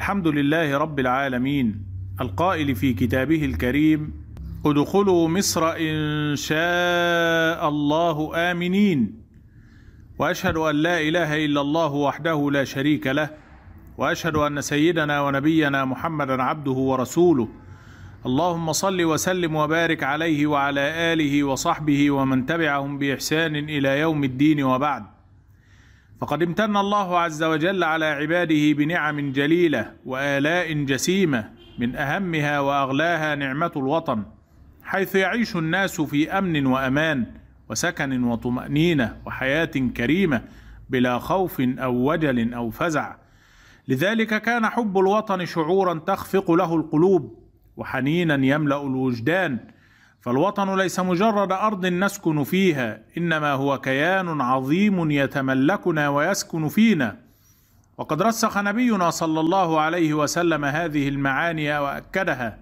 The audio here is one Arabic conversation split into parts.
الحمد لله رب العالمين القائل في كتابه الكريم ادخلوا مصر إن شاء الله آمنين وأشهد أن لا إله إلا الله وحده لا شريك له وأشهد أن سيدنا ونبينا محمدا عبده ورسوله اللهم صل وسلم وبارك عليه وعلى آله وصحبه ومن تبعهم بإحسان إلى يوم الدين وبعد فقد امتن الله عز وجل على عباده بنعم جليلة وآلاء جسيمة من أهمها وأغلاها نعمة الوطن حيث يعيش الناس في أمن وأمان وسكن وطمأنينة وحياة كريمة بلا خوف أو وجل أو فزع لذلك كان حب الوطن شعورا تخفق له القلوب وحنينا يملأ الوجدان فالوطن ليس مجرد ارض نسكن فيها انما هو كيان عظيم يتملكنا ويسكن فينا وقد رسخ نبينا صلى الله عليه وسلم هذه المعاني واكدها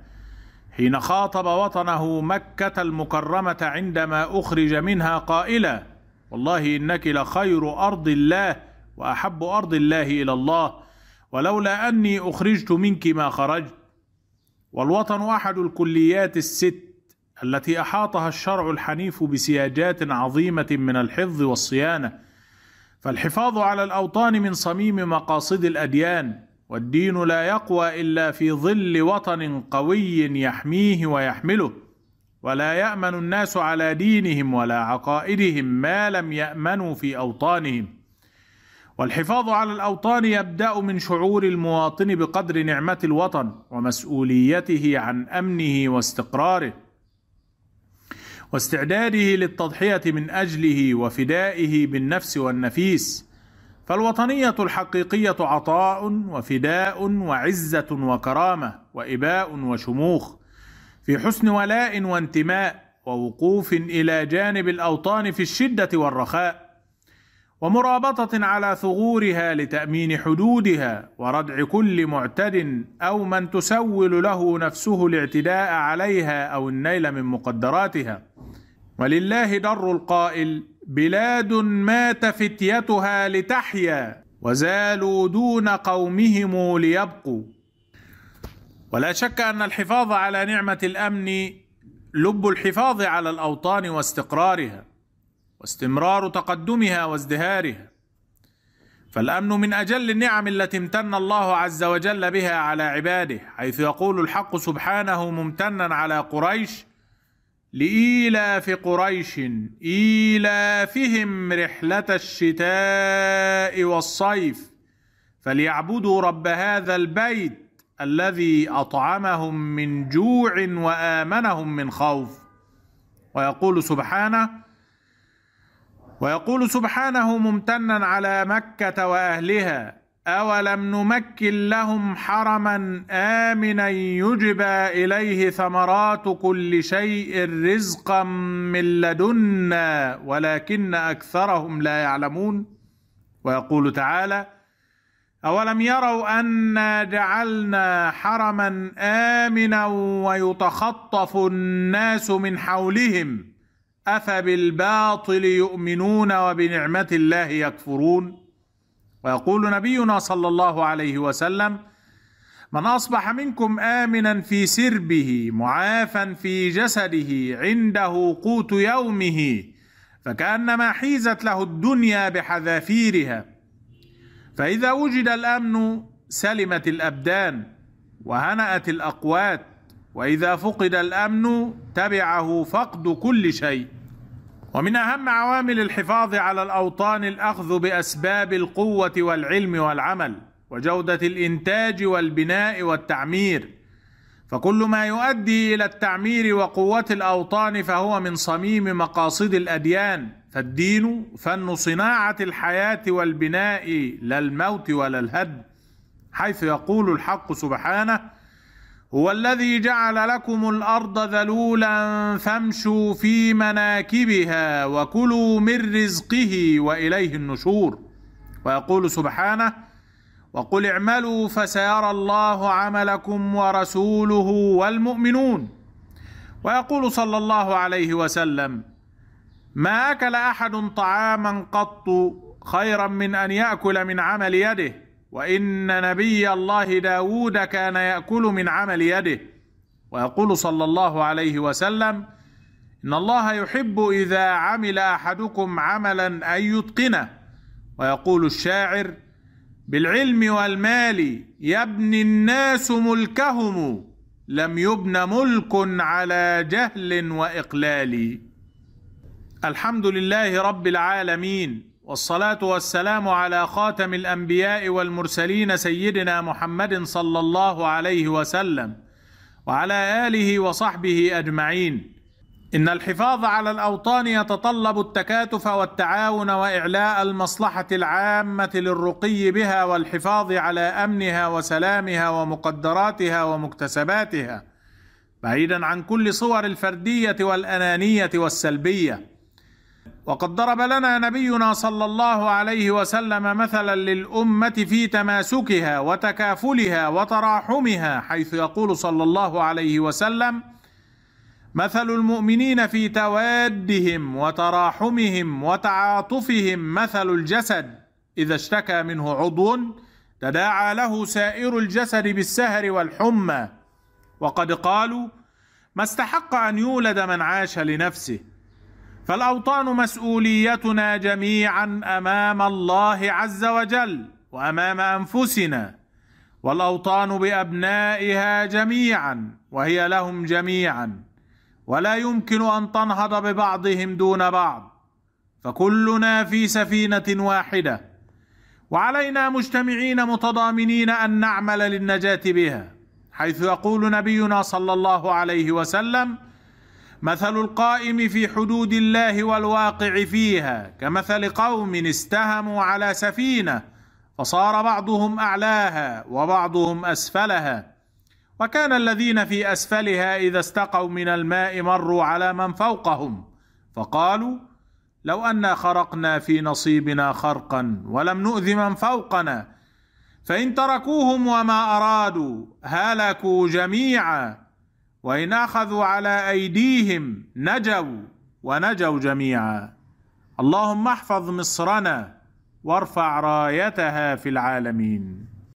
حين خاطب وطنه مكه المكرمه عندما اخرج منها قائلا والله انك لخير ارض الله واحب ارض الله الى الله ولولا اني اخرجت منك ما خرجت والوطن احد الكليات الست التي احاطها الشرع الحنيف بسياجات عظيمه من الحفظ والصيانه فالحفاظ على الاوطان من صميم مقاصد الاديان والدين لا يقوى الا في ظل وطن قوي يحميه ويحمله ولا يامن الناس على دينهم ولا عقائدهم ما لم يامنوا في اوطانهم والحفاظ على الاوطان يبدا من شعور المواطن بقدر نعمه الوطن ومسؤوليته عن امنه واستقراره واستعداده للتضحية من أجله وفدائه بالنفس والنفيس فالوطنية الحقيقية عطاء وفداء وعزة وكرامة وإباء وشموخ في حسن ولاء وانتماء ووقوف إلى جانب الأوطان في الشدة والرخاء ومرابطة على ثغورها لتأمين حدودها وردع كل معتد أو من تسول له نفسه الاعتداء عليها أو النيل من مقدراتها ولله در القائل بلاد مات فتيتها لتحيا وزالوا دون قومهم ليبقوا ولا شك ان الحفاظ على نعمه الامن لب الحفاظ على الاوطان واستقرارها واستمرار تقدمها وازدهارها فالامن من اجل النعم التي امتن الله عز وجل بها على عباده حيث يقول الحق سبحانه ممتنا على قريش لإيلاف قريش إيلافهم رحلة الشتاء والصيف فليعبدوا رب هذا البيت الذي أطعمهم من جوع وآمنهم من خوف ويقول سبحانه ويقول سبحانه ممتنا على مكة وأهلها أولم نمكن لهم حرما آمنا يجبى إليه ثمرات كل شيء رزقا من لدنا ولكن أكثرهم لا يعلمون ويقول تعالى أولم يروا أنا جعلنا حرما آمنا ويتخطف الناس من حولهم أفبالباطل يؤمنون وبنعمة الله يكفرون ۖ ويقول نبينا صلى الله عليه وسلم من اصبح منكم امنا في سربه معافا في جسده عنده قوت يومه فكانما حيزت له الدنيا بحذافيرها فاذا وجد الامن سلمت الابدان وهنات الاقوات واذا فقد الامن تبعه فقد كل شيء ومن أهم عوامل الحفاظ على الأوطان الأخذ بأسباب القوة والعلم والعمل وجودة الإنتاج والبناء والتعمير فكل ما يؤدي إلى التعمير وقوة الأوطان فهو من صميم مقاصد الأديان فالدين فن صناعة الحياة والبناء لا الموت ولا الهد حيث يقول الحق سبحانه هو الذي جعل لكم الأرض ذلولا فامشوا في مناكبها وكلوا من رزقه وإليه النشور ويقول سبحانه وقل اعملوا فسيرى الله عملكم ورسوله والمؤمنون ويقول صلى الله عليه وسلم ما أكل أحد طعاما قط خيرا من أن يأكل من عمل يده وإن نبي الله داود كان يأكل من عمل يده ويقول صلى الله عليه وسلم إن الله يحب إذا عمل أحدكم عملا أن يتقنه ويقول الشاعر بالعلم والمال يبني الناس ملكهم لم يبن ملك على جهل وإقلال الحمد لله رب العالمين والصلاه والسلام على خاتم الانبياء والمرسلين سيدنا محمد صلى الله عليه وسلم وعلى اله وصحبه اجمعين ان الحفاظ على الاوطان يتطلب التكاتف والتعاون واعلاء المصلحه العامه للرقي بها والحفاظ على امنها وسلامها ومقدراتها ومكتسباتها بعيدا عن كل صور الفرديه والانانيه والسلبيه وقد ضرب لنا نبينا صلى الله عليه وسلم مثلا للأمة في تماسكها وتكافلها وتراحمها حيث يقول صلى الله عليه وسلم مثل المؤمنين في توادهم وتراحمهم وتعاطفهم مثل الجسد إذا اشتكى منه عضو تداعى له سائر الجسد بالسهر والحمى وقد قالوا ما استحق أن يولد من عاش لنفسه فالاوطان مسؤوليتنا جميعا امام الله عز وجل وامام انفسنا والاوطان بابنائها جميعا وهي لهم جميعا ولا يمكن ان تنهض ببعضهم دون بعض فكلنا في سفينه واحده وعلينا مجتمعين متضامنين ان نعمل للنجاه بها حيث يقول نبينا صلى الله عليه وسلم مثل القائم في حدود الله والواقع فيها كمثل قوم استهموا على سفينه فصار بعضهم اعلاها وبعضهم اسفلها وكان الذين في اسفلها اذا استقوا من الماء مروا على من فوقهم فقالوا لو انا خرقنا في نصيبنا خرقا ولم نؤذ من فوقنا فان تركوهم وما ارادوا هلكوا جميعا وإن أخذوا على أيديهم نجوا ونجوا جميعا اللهم احفظ مصرنا وارفع رايتها في العالمين